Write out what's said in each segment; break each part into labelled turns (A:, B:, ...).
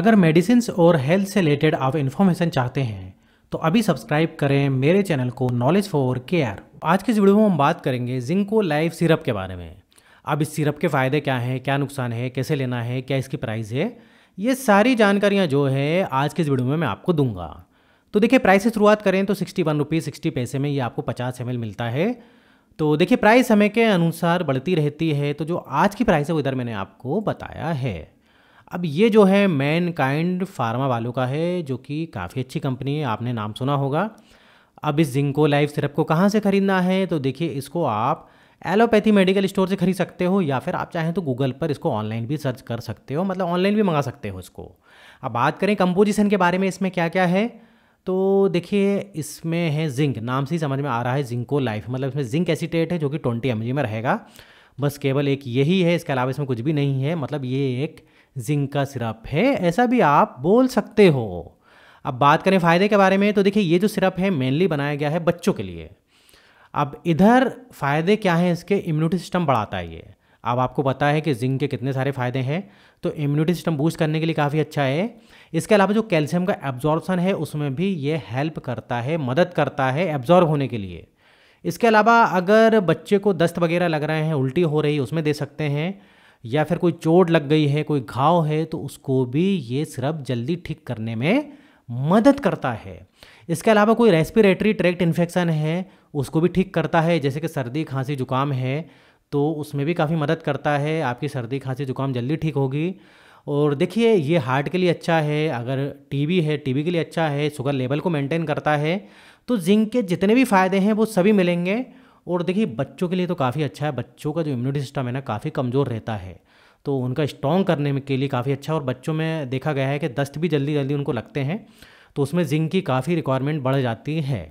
A: अगर मेडिसिन और हेल्थ से रिलेटेड आप इन्फॉर्मेशन चाहते हैं तो अभी सब्सक्राइब करें मेरे चैनल को नॉलेज फॉर केयर आज के इस वीडियो में हम बात करेंगे जिंको लाइफ सिरप के बारे में अब इस सिरप के फ़ायदे क्या हैं क्या नुकसान है कैसे लेना है क्या इसकी प्राइस है ये सारी जानकारियाँ जो है आज के इस वीडियो में मैं आपको दूंगा तो देखिए प्राइस से शुरुआत करें तो सिक्सटी वन रुपीज़ सिक्सटी पैसे में ये आपको पचास एम मिलता है तो देखिए प्राइस समय के अनुसार बढ़ती रहती है तो जो आज की प्राइस है वो इधर मैंने आपको बताया है अब ये जो है मैन काइंड फार्मा वालों का है जो कि काफ़ी अच्छी कंपनी है आपने नाम सुना होगा अब इस जिंको लाइव सिरप को कहाँ से ख़रीदना है तो देखिए इसको आप एलोपैथी मेडिकल स्टोर से खरीद सकते हो या फिर आप चाहें तो गूगल पर इसको ऑनलाइन भी सर्च कर सकते हो मतलब ऑनलाइन भी मंगा सकते हो इसको अब बात करें कंपोजिशन के बारे में इसमें क्या क्या है तो देखिए इसमें है जिंक नाम से ही समझ में आ रहा है जिंको लाइफ मतलब इसमें जिंक एसीटेट है जो कि ट्वेंटी एम में रहेगा बस केवल एक यही है इसके अलावा इसमें कुछ भी नहीं है मतलब ये एक जिंक का सिरप है ऐसा भी आप बोल सकते हो अब बात करें फ़ायदे के बारे में तो देखिए ये जो सिरप है मेनली बनाया गया है बच्चों के लिए अब इधर फ़ायदे क्या हैं इसके इम्यूनिटी सिस्टम बढ़ाता है ये अब आपको पता है कि जिंक के कितने सारे फ़ायदे हैं तो इम्यूनिटी सिस्टम बूस्ट करने के लिए काफ़ी अच्छा है इसके अलावा जो कैल्शियम का एब्जॉर्बसन है उसमें भी ये हेल्प करता है मदद करता है एब्जॉर्ब होने के लिए इसके अलावा अगर बच्चे को दस्त वगैरह लग रहे हैं उल्टी हो रही उसमें दे सकते हैं या फिर कोई चोट लग गई है कोई घाव है तो उसको भी ये सिरप जल्दी ठीक करने में मदद करता है इसके अलावा कोई रेस्पिरेटरी ट्रैक्ट इन्फेक्शन है उसको भी ठीक करता है जैसे कि सर्दी खांसी जुकाम है तो उसमें भी काफ़ी मदद करता है आपकी सर्दी खांसी जुकाम जल्दी ठीक होगी और देखिए ये हार्ट के लिए अच्छा है अगर टीबी है टीबी के लिए अच्छा है शुगर लेवल को मेंटेन करता है तो जिंक के जितने भी फ़ायदे हैं वो सभी मिलेंगे और देखिए बच्चों के लिए तो काफ़ी अच्छा है बच्चों का जो इम्यूनिटी सिस्टम है ना काफ़ी कमज़ोर रहता है तो उनका स्ट्रॉन्ग करने के लिए काफ़ी अच्छा और बच्चों में देखा गया है कि दस्त भी जल्दी जल्दी उनको लगते हैं तो उसमें जिंक की काफ़ी रिक्वायरमेंट बढ़ जाती है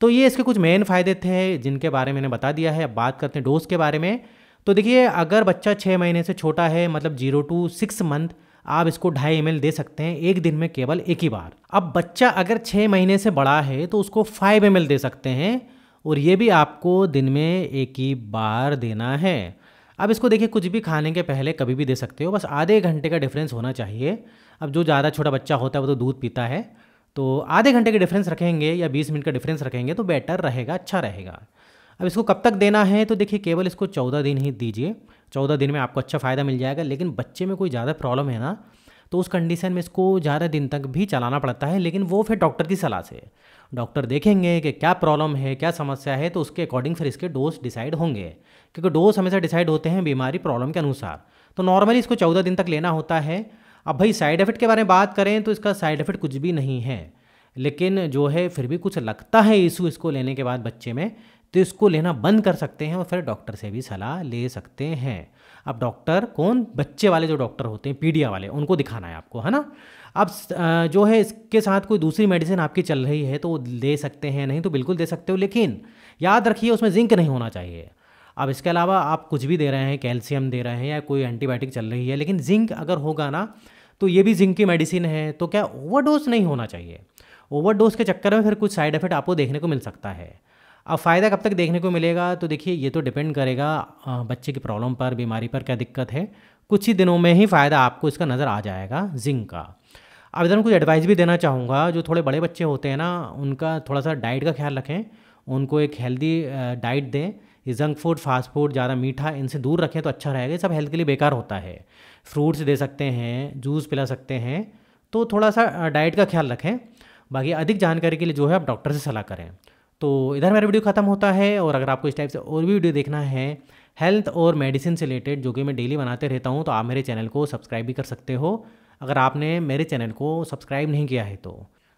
A: तो ये इसके कुछ मेन फ़ायदे थे जिनके बारे में मैंने बता दिया है अब बात करते हैं डोज़ के बारे में तो देखिए अगर बच्चा छः महीने से छोटा है मतलब जीरो टू सिक्स मंथ आप इसको ढाई एम दे सकते हैं एक दिन में केवल एक ही बार अब बच्चा अगर छः महीने से बड़ा है तो उसको फाइव एम दे सकते हैं और ये भी आपको दिन में एक ही बार देना है अब इसको देखिए कुछ भी खाने के पहले कभी भी दे सकते हो बस आधे घंटे का डिफरेंस होना चाहिए अब जो ज़्यादा छोटा बच्चा होता है वो तो दूध पीता है तो आधे घंटे का डिफरेंस रखेंगे या बीस मिनट का डिफरेंस रखेंगे तो बेटर रहेगा अच्छा रहेगा अब इसको कब तक देना है तो देखिए केवल इसको चौदह दिन ही दीजिए चौदह दिन में आपको अच्छा फ़ायदा मिल जाएगा लेकिन बच्चे में कोई ज़्यादा प्रॉब्लम है ना तो उस कंडीशन में इसको ज़्यादा दिन तक भी चलाना पड़ता है लेकिन वो फिर डॉक्टर की सलाह से डॉक्टर देखेंगे कि क्या प्रॉब्लम है क्या समस्या है तो उसके अकॉर्डिंग फिर इसके डोज डिसाइड होंगे क्योंकि डोज हमेशा डिसाइड होते हैं बीमारी प्रॉब्लम के अनुसार तो नॉर्मली इसको चौदह दिन तक लेना होता है अब भाई साइड इफेक्ट के बारे में बात करें तो इसका साइड इफेक्ट कुछ भी नहीं है लेकिन जो है फिर भी कुछ लगता है इशू इसको लेने के बाद बच्चे में तो इसको लेना बंद कर सकते हैं और फिर डॉक्टर से भी सलाह ले सकते हैं अब डॉक्टर कौन बच्चे वाले जो डॉक्टर होते हैं पीडिया वाले उनको दिखाना है आपको है ना अब जो है इसके साथ कोई दूसरी मेडिसिन आपकी चल रही है तो ले सकते हैं नहीं तो बिल्कुल दे सकते हो लेकिन याद रखिए उसमें जिंक नहीं होना चाहिए अब इसके अलावा आप कुछ भी दे रहे हैं कैल्शियम दे रहे हैं या कोई एंटीबायोटिक चल रही है लेकिन जिंक अगर होगा ना तो ये भी जिंक की मेडिसिन है तो क्या ओवरडोज नहीं होना चाहिए ओवरडोज के चक्कर में फिर कुछ साइड इफेक्ट आपको देखने को मिल सकता है अब फ़ायदा कब तक देखने को मिलेगा तो देखिए ये तो डिपेंड करेगा बच्चे की प्रॉब्लम पर बीमारी पर क्या दिक्कत है कुछ ही दिनों में ही फ़ायदा आपको इसका नज़र आ जाएगा जिंक का अब इधर कुछ एडवाइस भी देना चाहूँगा जो थोड़े बड़े बच्चे होते हैं ना उनका थोड़ा सा डाइट का ख्याल रखें उनको एक हेल्दी डाइट दें जंक फूड फास्ट फूड ज़्यादा मीठा इनसे दूर रखें तो अच्छा रहेगा सब हेल्थ के लिए बेकार होता है फ्रूट्स दे सकते हैं जूस पिला सकते हैं तो थोड़ा सा डाइट का ख्याल रखें बाकी अधिक जानकारी के लिए जो है आप डॉक्टर से सलाह करें तो इधर मेरा वीडियो ख़त्म होता है और अगर आपको इस टाइप से और भी वीडियो देखना है हेल्थ और मेडिसिन से रिलेटेड जो कि मैं डेली बनाते रहता हूँ तो आप मेरे चैनल को सब्सक्राइब भी कर सकते हो अगर आपने मेरे चैनल को सब्सक्राइब नहीं किया है तो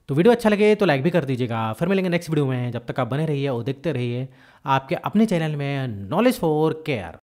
A: तो वीडियो अच्छा लगे तो लाइक भी कर दीजिएगा फिर मिलेंगे नेक्स्ट वीडियो में जब तक आप बने रहिए और देखते रहिए आपके अपने चैनल में नॉलेज फॉर केयर